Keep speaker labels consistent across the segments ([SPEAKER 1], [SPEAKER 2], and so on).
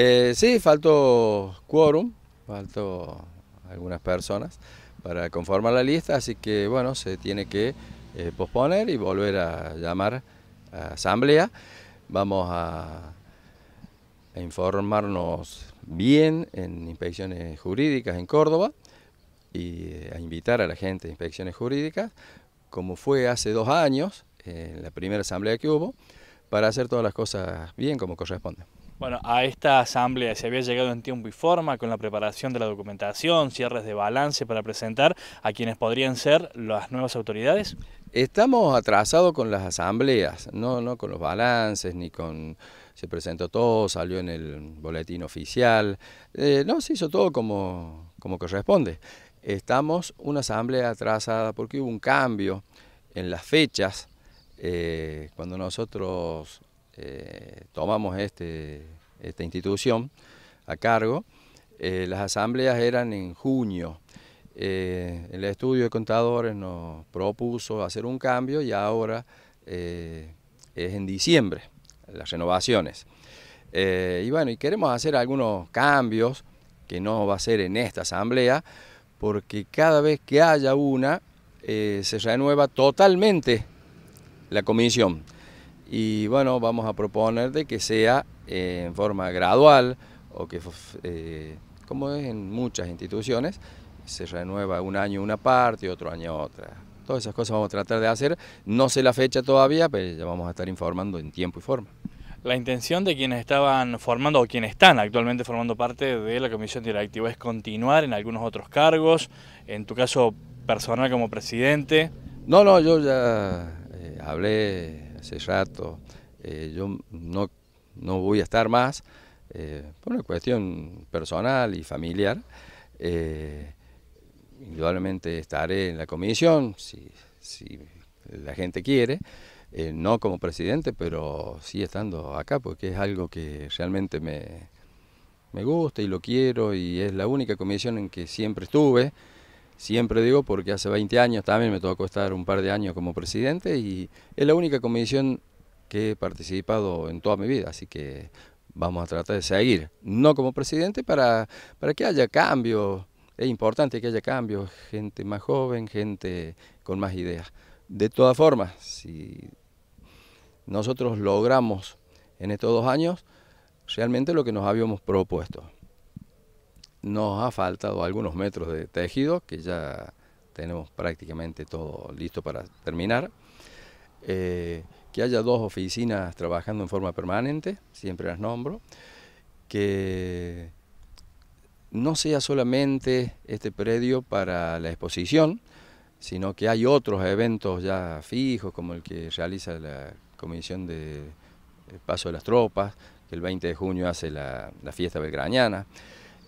[SPEAKER 1] Eh, sí, faltó quórum, faltó algunas personas para conformar la lista, así que bueno, se tiene que eh, posponer y volver a llamar a asamblea. Vamos a, informarnos bien en inspecciones jurídicas en Córdoba y eh, a invitar a la gente a inspecciones jurídicas, como fue hace dos años, en la primera asamblea que hubo, para hacer todas las cosas bien como corresponde.
[SPEAKER 2] Bueno, a esta asamblea se había llegado en tiempo y forma con la preparación de la documentación, cierres de balance para presentar
[SPEAKER 1] a quienes podrían ser las nuevas autoridades. Estamos atrasados con las asambleas, no, no con los balances, ni con... Se presentó todo, salió en el boletín oficial, eh, no, se hizo todo como, corresponde. Estamos una asamblea atrasada porque hubo un cambio en las fechas, eh, cuando nosotros eh, tomamos este, esta institución a cargo, eh, las asambleas eran en junio. Eh, el estudio de contadores nos propuso hacer un cambio y ahora es en diciembre las renovaciones. y bueno, y queremos hacer algunos cambios que no va a ser en esta asamblea, porque cada vez que haya una se renueva totalmente la comisión y bueno, vamos a proponer de que sea eh, en forma gradual o que, eh, como es en muchas instituciones, se renueva un año una parte, otro año otra. Todas esas cosas vamos a tratar de hacer. No sé la fecha todavía, pero ya vamos a estar informando en tiempo y forma. La intención de quienes estaban formando o quienes están
[SPEAKER 2] actualmente formando parte de la comisión directiva es continuar en algunos otros cargos, en tu caso personal como presidente.
[SPEAKER 1] No, no, yo ya eh, hablé hace rato, eh, yo no, voy a estar más, eh, por una cuestión personal y familiar. Eh, indudablemente estaré en la comisión, si, la gente quiere, no como presidente, pero sí estando acá, porque es algo que realmente me, me gusta y lo quiero y es la única comisión en que siempre estuve. Siempre digo porque hace 20 años también me tocó estar un par de años como presidente y es la única comisión que he participado en toda mi vida, así que vamos a tratar de seguir, no como presidente, para, para que haya cambios, es importante que haya cambios, gente más joven, gente con más ideas. De todas formas, si nosotros logramos en estos dos años realmente lo que nos habíamos propuesto nos ha faltado algunos metros de tejido que ya tenemos prácticamente todo listo para terminar. Eh, que haya dos oficinas trabajando en forma permanente, siempre las nombro. Que no sea solamente este predio para la exposición, sino que hay otros eventos ya fijos, como el que realiza la Comisión de Paso de las Tropas, que el 20 de junio hace la, la fiesta belgrañana.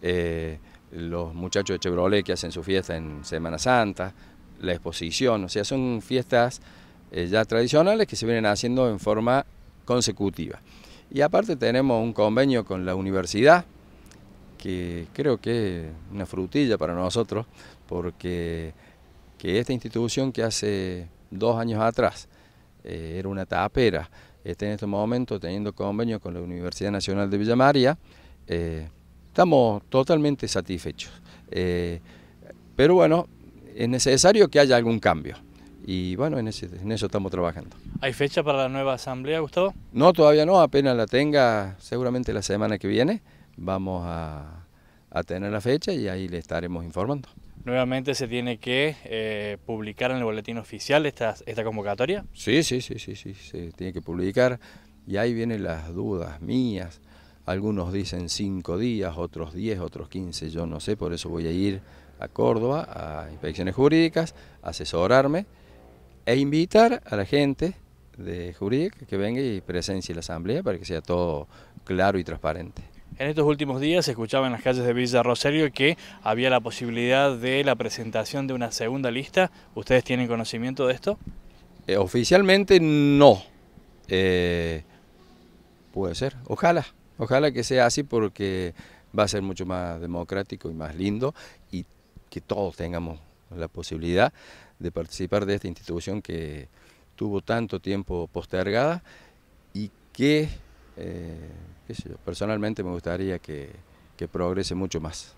[SPEAKER 1] Eh, los muchachos de Chevrolet que hacen su fiesta en Semana Santa, la exposición, o sea, son fiestas eh, ya tradicionales que se vienen haciendo en forma consecutiva. Y aparte tenemos un convenio con la universidad, que creo que es una frutilla para nosotros, porque esta institución que hace dos años atrás eh, era una tapera, está en este momento teniendo convenio con la Universidad Nacional de Villa María, estamos totalmente satisfechos. Eh, pero bueno, es necesario que haya algún cambio. Y bueno, en, eso estamos trabajando.
[SPEAKER 2] ¿Hay fecha para la nueva asamblea, Gustavo?
[SPEAKER 1] No, todavía no, apenas la tenga, seguramente la semana que viene vamos a, tener la fecha y ahí le estaremos informando.
[SPEAKER 2] ¿Nuevamente se tiene que eh, publicar en el boletín oficial esta, esta convocatoria?
[SPEAKER 1] Sí, sí, sí, sí, sí, se tiene que publicar y ahí vienen las dudas mías algunos dicen cinco días, otros diez, otros quince, yo no sé, por eso voy a ir a Córdoba, a inspecciones jurídicas, asesorarme e invitar a la gente de jurídica que venga y presencie la asamblea para que sea todo claro y transparente. En
[SPEAKER 2] estos últimos días se escuchaba en las calles de Villa Rosario que había la posibilidad de la presentación de una segunda lista. ¿Ustedes tienen conocimiento de esto?
[SPEAKER 1] Eh, oficialmente no. Eh, puede ser, ojalá. Ojalá que sea así porque va a ser mucho más democrático y más lindo y que todos tengamos la posibilidad de participar de esta institución que tuvo tanto tiempo postergada y que eh, personalmente me gustaría que progrese mucho más.